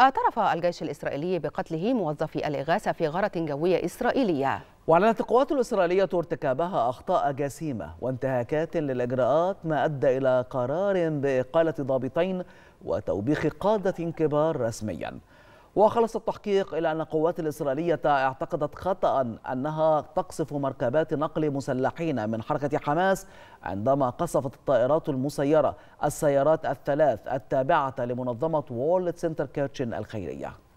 اعترف الجيش الإسرائيلي بقتله موظفي الإغاثة في غارة جوية إسرائيلية وأعلنت القوات الإسرائيلية ارتكابها أخطاء جسيمة وانتهاكات للإجراءات ما أدى إلى قرار بإقالة ضابطين وتوبيخ قادة كبار رسمياً وخلص التحقيق إلى أن القوات الإسرائيلية اعتقدت خطأ أنها تقصف مركبات نقل مسلحين من حركة حماس عندما قصفت الطائرات المسيرة السيارات الثلاث التابعة لمنظمة وولد سنتر كيرتشن الخيرية